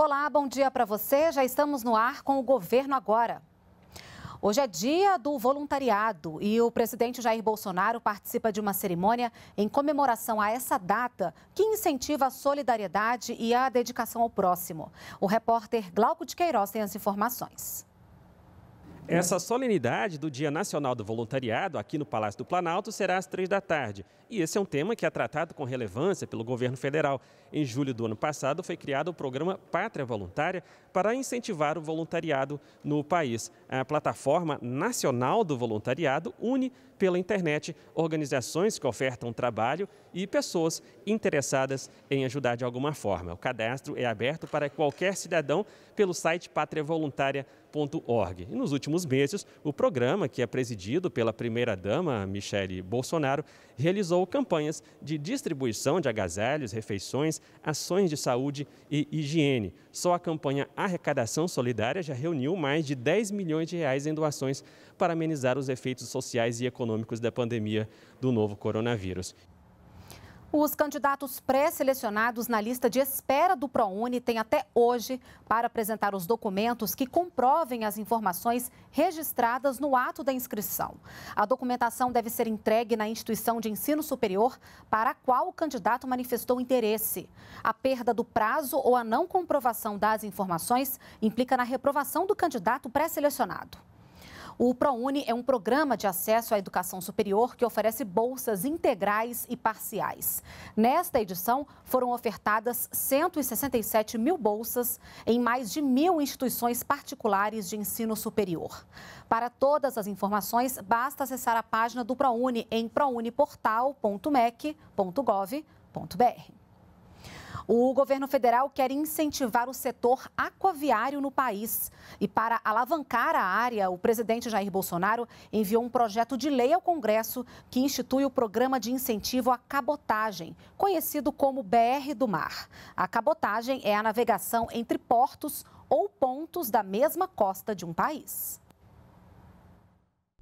Olá, bom dia para você. Já estamos no ar com o governo agora. Hoje é dia do voluntariado e o presidente Jair Bolsonaro participa de uma cerimônia em comemoração a essa data que incentiva a solidariedade e a dedicação ao próximo. O repórter Glauco de Queiroz tem as informações. Essa solenidade do Dia Nacional do Voluntariado, aqui no Palácio do Planalto, será às três da tarde. E esse é um tema que é tratado com relevância pelo governo federal. Em julho do ano passado, foi criado o programa Pátria Voluntária para incentivar o voluntariado no país. A plataforma nacional do voluntariado une pela internet organizações que ofertam trabalho e pessoas interessadas em ajudar de alguma forma. O cadastro é aberto para qualquer cidadão pelo site Voluntária. E nos últimos meses, o programa, que é presidido pela primeira-dama Michele Bolsonaro, realizou campanhas de distribuição de agasalhos, refeições, ações de saúde e higiene. Só a campanha Arrecadação Solidária já reuniu mais de 10 milhões de reais em doações para amenizar os efeitos sociais e econômicos da pandemia do novo coronavírus. Os candidatos pré-selecionados na lista de espera do ProUni têm até hoje para apresentar os documentos que comprovem as informações registradas no ato da inscrição. A documentação deve ser entregue na instituição de ensino superior para a qual o candidato manifestou interesse. A perda do prazo ou a não comprovação das informações implica na reprovação do candidato pré-selecionado. O ProUni é um programa de acesso à educação superior que oferece bolsas integrais e parciais. Nesta edição, foram ofertadas 167 mil bolsas em mais de mil instituições particulares de ensino superior. Para todas as informações, basta acessar a página do ProUni em prouniportal.mec.gov.br. O governo federal quer incentivar o setor aquaviário no país. E para alavancar a área, o presidente Jair Bolsonaro enviou um projeto de lei ao Congresso que institui o Programa de Incentivo à Cabotagem, conhecido como BR do Mar. A cabotagem é a navegação entre portos ou pontos da mesma costa de um país.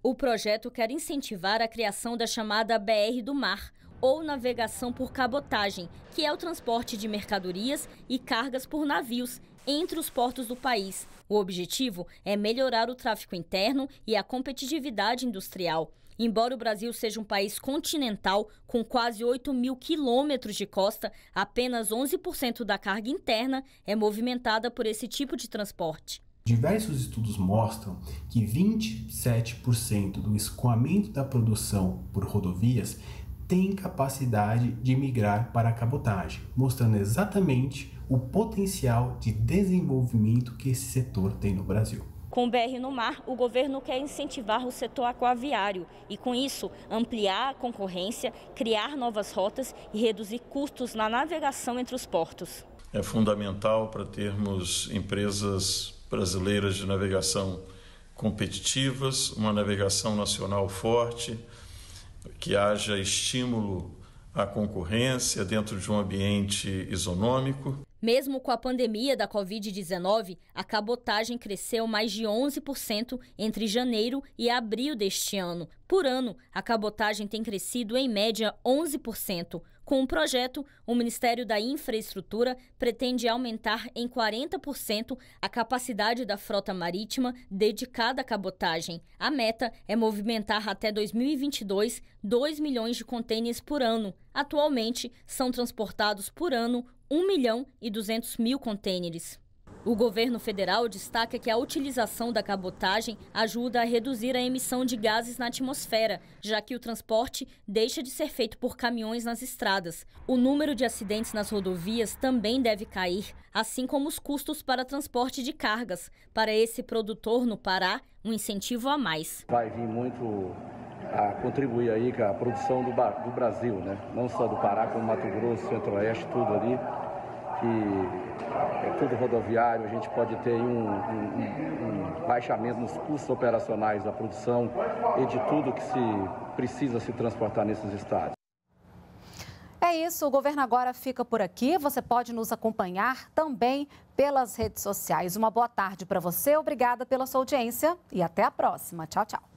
O projeto quer incentivar a criação da chamada BR do Mar, ou navegação por cabotagem, que é o transporte de mercadorias e cargas por navios entre os portos do país. O objetivo é melhorar o tráfego interno e a competitividade industrial. Embora o Brasil seja um país continental, com quase 8 mil quilômetros de costa, apenas 11% da carga interna é movimentada por esse tipo de transporte. Diversos estudos mostram que 27% do escoamento da produção por rodovias tem capacidade de migrar para a cabotagem, mostrando exatamente o potencial de desenvolvimento que esse setor tem no Brasil. Com o BR no Mar, o governo quer incentivar o setor aquaviário e, com isso, ampliar a concorrência, criar novas rotas e reduzir custos na navegação entre os portos. É fundamental para termos empresas brasileiras de navegação competitivas, uma navegação nacional forte, que haja estímulo à concorrência dentro de um ambiente isonômico, mesmo com a pandemia da Covid-19, a cabotagem cresceu mais de 11% entre janeiro e abril deste ano. Por ano, a cabotagem tem crescido em média 11%. Com o projeto, o Ministério da Infraestrutura pretende aumentar em 40% a capacidade da frota marítima dedicada à cabotagem. A meta é movimentar até 2022 2 milhões de contêineres por ano. Atualmente, são transportados por ano 1 milhão e 200 mil contêineres. O governo federal destaca que a utilização da cabotagem ajuda a reduzir a emissão de gases na atmosfera, já que o transporte deixa de ser feito por caminhões nas estradas. O número de acidentes nas rodovias também deve cair, assim como os custos para transporte de cargas. Para esse produtor no Pará, um incentivo a mais. Vai vir muito a contribuir aí com a produção do, do Brasil, né? Não só do Pará, como Mato Grosso, Centro-Oeste, tudo ali, que é tudo rodoviário, a gente pode ter um, um, um baixamento nos custos operacionais da produção e de tudo que se precisa se transportar nesses estados. É isso, o governo agora fica por aqui. Você pode nos acompanhar também pelas redes sociais. Uma boa tarde para você, obrigada pela sua audiência e até a próxima. Tchau, tchau.